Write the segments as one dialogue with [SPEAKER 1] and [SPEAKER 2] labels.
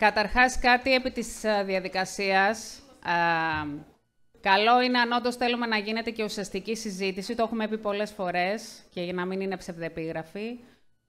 [SPEAKER 1] Καταρχάς, κάτι επί της ε, διαδικασίας. Ε, καλό είναι αν όντως θέλουμε να γίνεται και ουσιαστική συζήτηση, το έχουμε πει πολλές φορές και για να μην είναι ψευδεπίγραφη,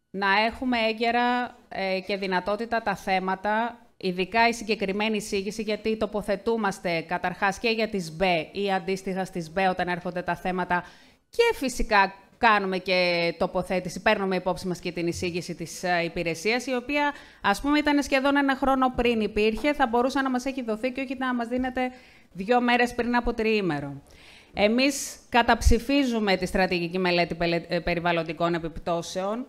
[SPEAKER 1] να έχουμε έγκαιρα ε, και δυνατότητα τα θέματα, ειδικά η συγκεκριμένη εισήγηση, γιατί τοποθετούμαστε καταρχάς και για τις ΜΠΕ ή αντίστοιχα στις ΜΠΕ όταν έρχονται τα θέματα και φυσικά κάνουμε και τοποθέτηση, παίρνουμε υπόψη μας και την εισήγηση της ε, υπηρεσίας, η οποία ας πούμε ήταν σχεδόν ένα χρόνο πριν υπήρχε, θα μπορούσε να μας έχει δοθεί και όχι να μας δίνεται δύο μέρες πριν από τριήμερο. Εμείς καταψηφίζουμε τη στρατηγική μελέτη ε, περιβαλλοντικών επιπτώσεων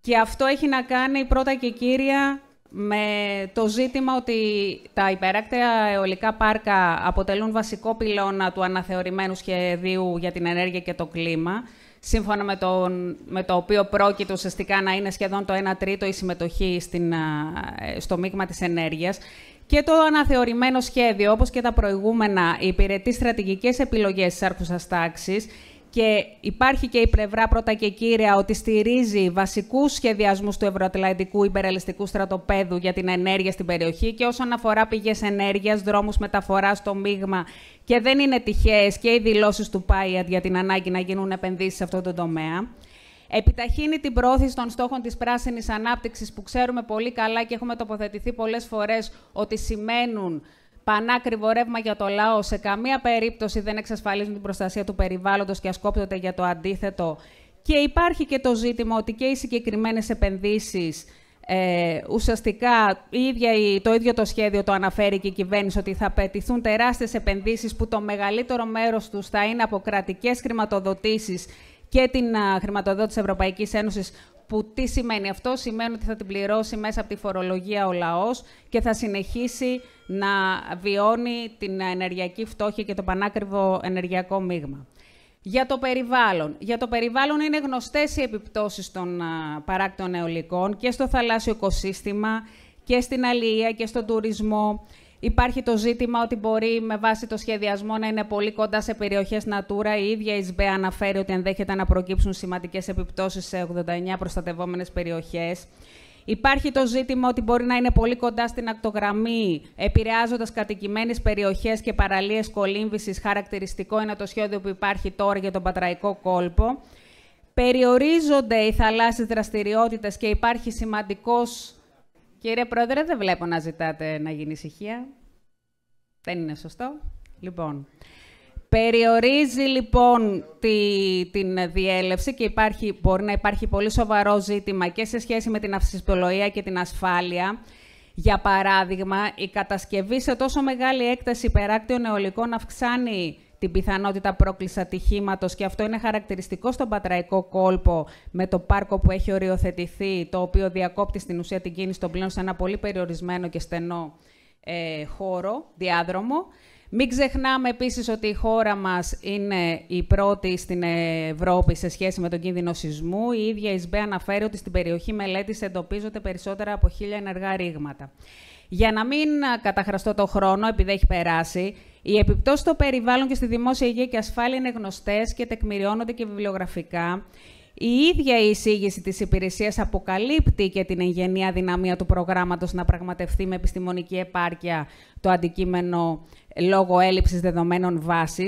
[SPEAKER 1] και αυτό έχει να κάνει πρώτα και κύρια με το ζήτημα ότι τα υπεράκτεα αιωλικά πάρκα αποτελούν βασικό πυλώνα του αναθεωρημένου σχεδίου για την ενέργεια και το κλίμα σύμφωνα με, τον, με το οποίο πρόκειται ουσιαστικά να είναι σχεδόν το 1 τρίτο η συμμετοχή στην, στο μείγμα της ενέργειας. Και το αναθεωρημένο σχέδιο, όπως και τα προηγούμενα, υπηρετεί στρατηγικές επιλογές της άρχουσας τάξης και υπάρχει και η πλευρά πρώτα και κύρια ότι στηρίζει βασικούς σχεδιασμούς του Ευρωατλαντικού υπεραλιστικού Στρατοπέδου για την ενέργεια στην περιοχή και όσον αφορά πηγές ενέργειας, δρόμους, μεταφοράς το μείγμα και δεν είναι τυχαίες και οι δηλώσεις του ΠΑΙΑΤ για την ανάγκη να γίνουν επενδύσεις σε αυτό το τομέα. Επιταχύνει την πρόθεση των στόχων της πράσινης ανάπτυξης, που ξέρουμε πολύ καλά και έχουμε τοποθετηθεί πολλές φορές ότι σημαίνουν πανάκριβο ρεύμα για το λαό σε καμία περίπτωση δεν εξασφαλίζουν την προστασία του περιβάλλοντος και ασκόπτονται για το αντίθετο. Και υπάρχει και το ζήτημα ότι και οι συγκεκριμένες επενδύσεις. ε, ουσιαστικά η το ίδιο το σχέδιο το αναφέρει και η κυβέρνηση ότι θα απαιτηθούν τεράστιες επενδύσεις που το μεγαλύτερο μέρος τους θα είναι από κρατικές χρηματοδοτήσεις και την χρηματοδότηση Ευρωπαϊκής Ένωσης που τι σημαίνει αυτό, σημαίνει ότι θα την πληρώσει μέσα από τη φορολογία ο λαός και θα συνεχίσει να βιώνει την ενεργειακή φτώχεια και το πανάκριβο ενεργειακό μείγμα. Για το περιβάλλον. Για το περιβάλλον είναι γνωστές οι επιπτώσεις των παράκτων αιωλικών και στο θαλάσσιο οικοσύστημα και στην αλληλεία και στον τουρισμό. Υπάρχει το ζήτημα ότι μπορεί με βάση το σχεδιασμό να είναι πολύ κοντά σε περιοχές Natura. Η ίδια η ΣΒΕ αναφέρει ότι ενδέχεται να προκύψουν σημαντικές επιπτώσεις σε 89 προστατευόμενες περιοχές. Υπάρχει το ζήτημα ότι μπορεί να είναι πολύ κοντά στην ακτογραμμή, επηρεάζοντας κατοικημένες περιοχές και παραλίες κολύμβησης. Χαρακτηριστικό είναι το σχέδιο που υπάρχει τώρα για τον πατραϊκό κόλπο. Περιορίζονται οι θαλάσσιες δραστηριότητες και υπάρχει σημαντικός. Κύριε Πρόεδρε, δεν βλέπω να ζητάτε να γίνει ησυχία. Δεν είναι σωστό. Λοιπόν, περιορίζει λοιπόν την διέλευση και υπάρχει, μπορεί να υπάρχει πολύ σοβαρό ζήτημα και σε σχέση με την αυσιστολογία και την ασφάλεια. Για παράδειγμα, η κατασκευή σε τόσο μεγάλη έκταση υπεράκτειων αιωλικών αυξάνει την πιθανότητα πρόκλησης ατυχήματος και αυτό είναι χαρακτηριστικό στον πατραϊκό κόλπο με το πάρκο που έχει οριοθετηθεί, το οποίο διακόπτει στην ουσία την κίνηση των πλέον σε ένα πολύ περιορισμένο και στενό ε, χώρο, διάδρομο. Μην ξεχνάμε επίσης ότι η χώρα μας είναι η πρώτη στην Ευρώπη σε σχέση με τον κίνδυνο σεισμού. Η ίδια η ΣΜΠΕ αναφέρει ότι στην περιοχή μελέτης εντοπίζονται περισσότερα από χίλια ενεργά ρήγματα. Για να μην καταχραστώ το χρόνο, επειδή έχει περάσει, οι επιπτώσεις στο περιβάλλον και στη δημόσια υγεία και ασφάλεια είναι γνωστές και τεκμηριώνονται και βιβλιογραφικά. Η ίδια η εισήγηση της υπηρεσίας αποκαλύπτει και την εγγενή αδυναμία του προγράμματος να πραγματευτεί με επιστημονική επάρκεια το αντικείμενο λόγω έλλειψης δεδομένων βάσης.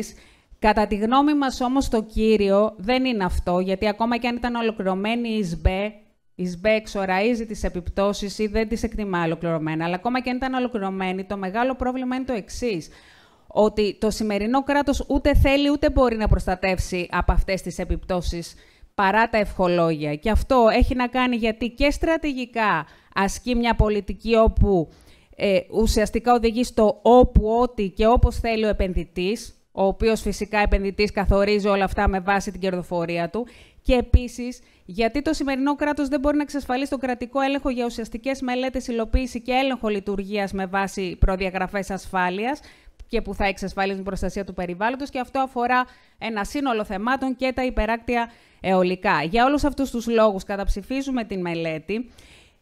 [SPEAKER 1] Κατά τη γνώμη μας όμως το κύριο δεν είναι αυτό, γιατί ακόμα και αν ήταν ολοκληρωμένη η ΣΜΠΕ, η ΣΜΠΕ εξοραίζει τις επιπτώσεις ή δεν τις εκτιμά ολοκληρωμένα, αλλά ακόμα και αν ήταν ολοκληρωμένη, το μεγάλο πρόβλημα είναι το εξής ότι το σημερινό κράτος ούτε θέλει ούτε μπορεί να προστατεύσει από αυτές τις επιπτώσεις παρά τα ευχολόγια. Και αυτό έχει να κάνει γιατί και στρατηγικά ασκεί μια πολιτική όπου ε, ουσιαστικά οδηγεί στο όπου, ό,τι και όπως θέλει ο επενδυτής, ο οποίος φυσικά επενδυτής καθορίζει όλα αυτά με βάση την κερδοφορία του, και επίσης γιατί το σημερινό κράτος δεν μπορεί να εξασφαλίσει τον κρατικό έλεγχο για ουσιαστικές μελέτες, υλοποίηση και έλεγχο λειτουργίας με βάση προδιαγραφές ασφάλειας, και που θα εξασφαλίζουν προστασία του περιβάλλοντος. Και αυτό αφορά ένα σύνολο θεμάτων και τα υπεράκτια αιωλικά. Για όλους αυτούς τους λόγους, καταψηφίζουμε την μελέτη.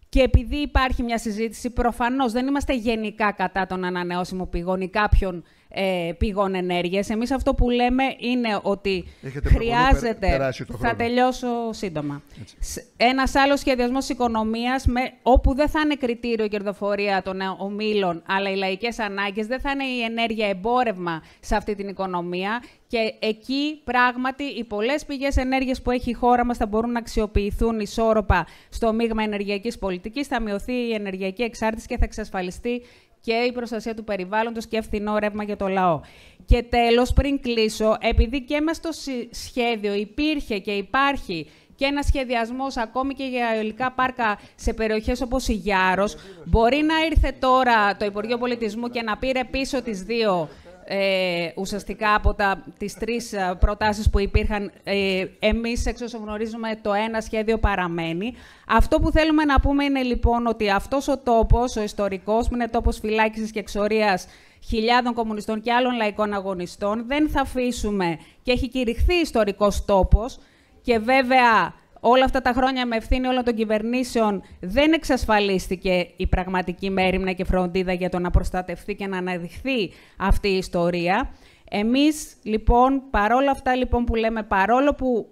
[SPEAKER 1] Και επειδή υπάρχει μια συζήτηση, προφανώς δεν είμαστε γενικά κατά των ανανεώσιμων πηγών ή κάποιων ε, πηγών ενέργειας. Εμείς αυτό που λέμε είναι ότι χρειάζεται. να θα τελειώσω σύντομα. Ένας άλλος σχεδιασμός οικονομία, όπου δεν θα είναι κριτήριο η κερδοφορία των ομήλων, αλλά οι λαϊκές ανάγκες, δεν θα είναι η ενέργεια εμπόρευμα σε αυτή την οικονομία. Και εκεί πράγματι οι πολλές πηγές ενέργειας που έχει η χώρα μας θα μπορούν να αξιοποιηθούν ισόρροπα στο μείγμα ενεργειακής πολιτικής, θα μειωθεί η ενεργειακή εξάρτηση και θα εξασφαλιστεί και η προστασία του περιβάλλοντος και ευθυνό ρεύμα για το λαό. Και τέλος, πριν κλείσω, επειδή και μέσα στο σχέδιο υπήρχε και υπάρχει και ένα σχεδιασμός ακόμη και για αεολικά πάρκα σε περιοχές όπως η Γιάρος. Μπορεί να ήρθε τώρα το Υπουργείο Πολιτισμού και να πήρε πίσω τις δύο ε, ουσιαστικά από τα, τις τρεις ε, προτάσεις που υπήρχαν, ε, εμείς εξ γνωρίζουμε το ένα σχέδιο παραμένει. Αυτό που θέλουμε να πούμε είναι λοιπόν ότι αυτός ο τόπος, ο ιστορικός, που είναι τόπος φυλάκισης και εξορίας χιλιάδων κομμουνιστών και άλλων λαϊκών αγωνιστών, δεν θα αφήσουμε και έχει κηρυχθεί ιστορικός τόπος και βέβαια όλα αυτά τα χρόνια με ευθύνη όλων των κυβερνήσεων δεν εξασφαλίστηκε η πραγματική μέρημνα και φροντίδα για το να προστατευτεί και να αναδειχθεί αυτή η ιστορία. Εμείς, λοιπόν, παρόλα αυτά λοιπόν, που λέμε, παρόλο που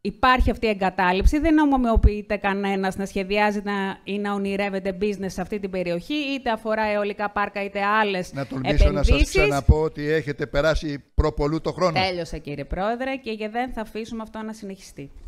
[SPEAKER 1] υπάρχει αυτή η εγκατάλειψη, δεν νομιμοποιείται κανένας να σχεδιάζει να, ή να ονειρεύεται business σε αυτή την περιοχή, είτε αφορά αιωλικά πάρκα, είτε άλλες Να τολμήσω να σας ξαναπώ ότι έχετε περάσει προπολού το χρόνο. Τέλειωσα, κύριε Πρόεδρε, και δεν θα αφήσουμε αυτό να συνεχιστεί.